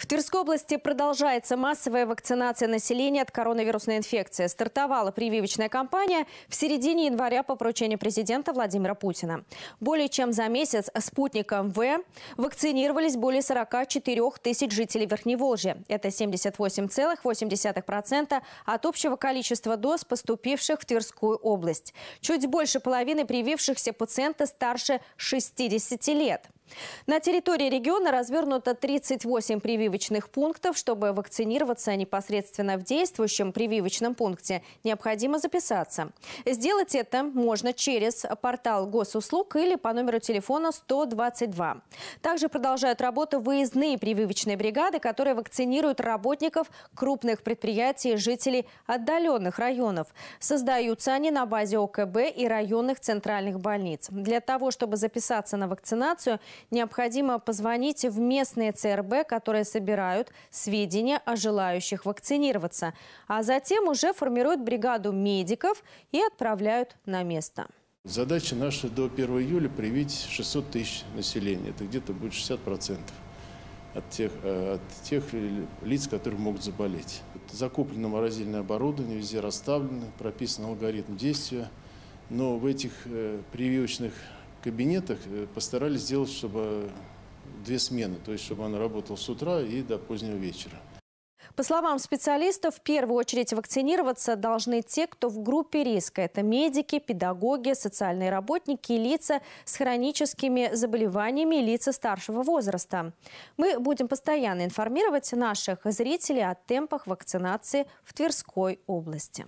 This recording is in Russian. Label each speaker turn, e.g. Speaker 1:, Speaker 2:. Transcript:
Speaker 1: В Тверской области продолжается массовая вакцинация населения от коронавирусной инфекции. Стартовала прививочная кампания в середине января по поручению президента Владимира Путина. Более чем за месяц спутником В вакцинировались более 44 тысяч жителей Верхневолжья. Это 78,8% от общего количества доз, поступивших в Тверскую область. Чуть больше половины привившихся пациента старше 60 лет. На территории региона развернуто 38 прививочных пунктов. Чтобы вакцинироваться непосредственно в действующем прививочном пункте, необходимо записаться. Сделать это можно через портал госуслуг или по номеру телефона 122. Также продолжают работу выездные прививочные бригады, которые вакцинируют работников крупных предприятий и жителей отдаленных районов. Создаются они на базе ОКБ и районных центральных больниц. Для того, чтобы записаться на вакцинацию – необходимо позвонить в местные ЦРБ, которые собирают сведения о желающих вакцинироваться, а затем уже формируют бригаду медиков и отправляют на место.
Speaker 2: Задача наша до 1 июля привить 600 тысяч населения. Это где-то будет 60% от тех, э, от тех лиц, которые могут заболеть. Закуплено морозильное оборудование, везде расставлено, прописан алгоритм действия. Но в этих э, прививочных кабинетах э, постарались сделать, чтобы две смены, то есть чтобы она работала с утра и до позднего вечера.
Speaker 1: По словам специалистов, в первую очередь вакцинироваться должны те, кто в группе риска. Это медики, педагоги, социальные работники, лица с хроническими заболеваниями и лица старшего возраста. Мы будем постоянно информировать наших зрителей о темпах вакцинации в Тверской области.